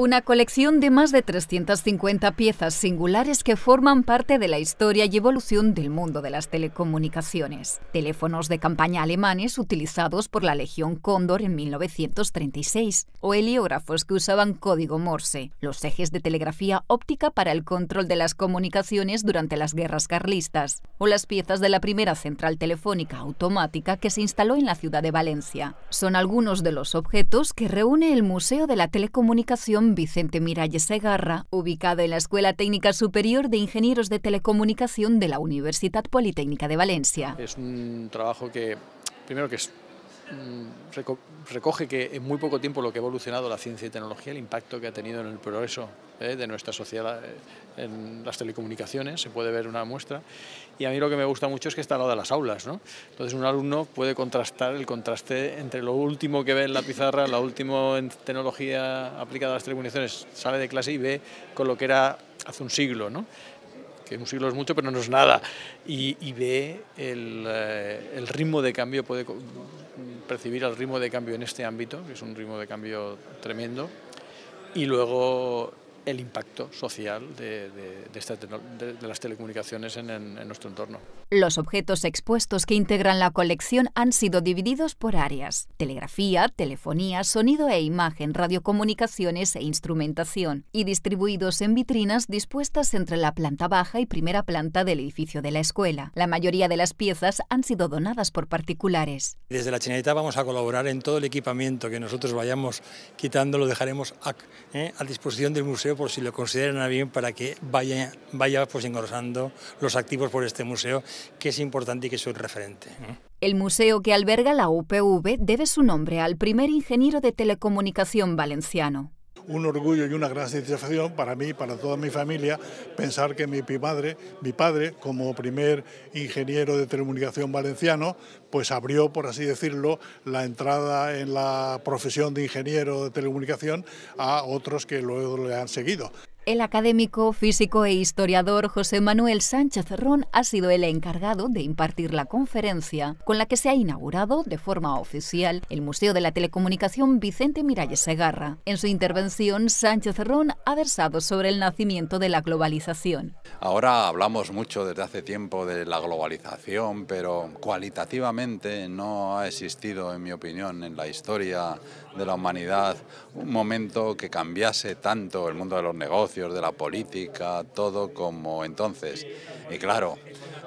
Una colección de más de 350 piezas singulares que forman parte de la historia y evolución del mundo de las telecomunicaciones. Teléfonos de campaña alemanes utilizados por la Legión Cóndor en 1936 o heliógrafos que usaban código Morse, los ejes de telegrafía óptica para el control de las comunicaciones durante las guerras carlistas o las piezas de la primera central telefónica automática que se instaló en la ciudad de Valencia. Son algunos de los objetos que reúne el Museo de la Telecomunicación Vicente Miralles Segarra, ubicado en la Escuela Técnica Superior de Ingenieros de Telecomunicación de la Universidad Politécnica de Valencia. Es un trabajo que, primero que es Mm, recoge que en muy poco tiempo lo que ha evolucionado la ciencia y tecnología, el impacto que ha tenido en el progreso eh, de nuestra sociedad eh, en las telecomunicaciones, se puede ver una muestra, y a mí lo que me gusta mucho es que está al lado de las aulas, ¿no? entonces un alumno puede contrastar el contraste entre lo último que ve en la pizarra, lo último en tecnología aplicada a las telecomunicaciones, sale de clase y ve con lo que era hace un siglo, que un siglo es mucho, pero no es nada, y, ve el, eh, el ritmo de cambio puede percibir el ritmo de cambio en este ámbito, que es un ritmo de cambio tremendo, y luego el impacto social de, de, este las telecomunicaciones en, nuestro entorno. Los objetos expuestos que integran la colección han sido divididos por áreas. Telegrafía, telefonía, sonido e imagen, radiocomunicaciones e instrumentación, y distribuidos en vitrinas dispuestas entre la planta baja y primera planta del edificio de la escuela. La mayoría de las piezas han sido donadas por particulares. Desde la Chineta vamos a colaborar en todo el equipamiento que nosotros vayamos quitando, lo dejaremos a eh, disposición del museo por si lo consideran a bien para que vaya, vaya pues engrosando los activos por este museo, que es importante y que es un referente. ¿eh? El museo que alberga la UPV debe su nombre al primer ingeniero de telecomunicación valenciano un orgullo y una gran satisfacción para mí y para toda mi familia pensar que mi padre, mi padre como primer ingeniero de telecomunicación valenciano, pues abrió, por así decirlo, la entrada en la profesión de ingeniero de telecomunicación a otros que luego le han seguido. El académico, físico e historiador José Manuel Sánchez Ron ha sido el encargado de impartir la conferencia con la que se ha inaugurado de forma oficial el Museo de la Telecomunicación Vicente Miralles Segarra. En su intervención, Sánchez Ron ha versado sobre el nacimiento de la globalización. Ahora hablamos mucho desde hace tiempo de la globalización, pero cualitativamente no ha existido, en mi opinión, en la historia de la humanidad un momento que cambiase tanto el mundo de los negocios, de la política, todo como entonces. Y claro,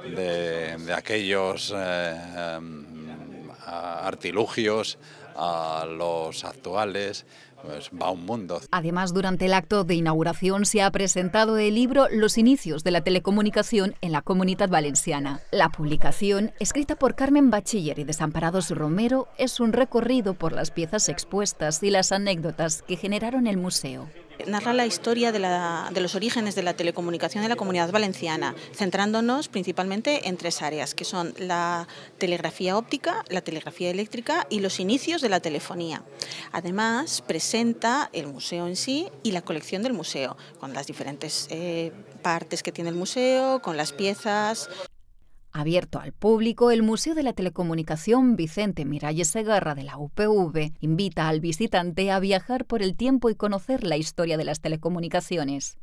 de, aquellos eh, em, artilugios a los actuales, pues va un mundo. Además, durante el acto de inauguración se ha presentado el libro Los inicios de la telecomunicación en la Comunidad Valenciana. La publicación, escrita por Carmen Bachiller y Desamparados Romero, es un recorrido por las piezas expuestas y las anécdotas que generaron el museo narra la historia de, los orígenes de la telecomunicación de la comunidad valenciana, centrándonos principalmente en tres áreas, que son la telegrafía óptica, la telegrafía eléctrica y los inicios de la telefonía. Además, presenta el museo en sí y la colección del museo, con las diferentes eh, partes que tiene el museo, con las piezas. Abierto al público, el Museo de la Telecomunicación Vicente Miralles Segarra de la UPV invita al visitante a viajar por el tiempo y conocer la historia de las telecomunicaciones.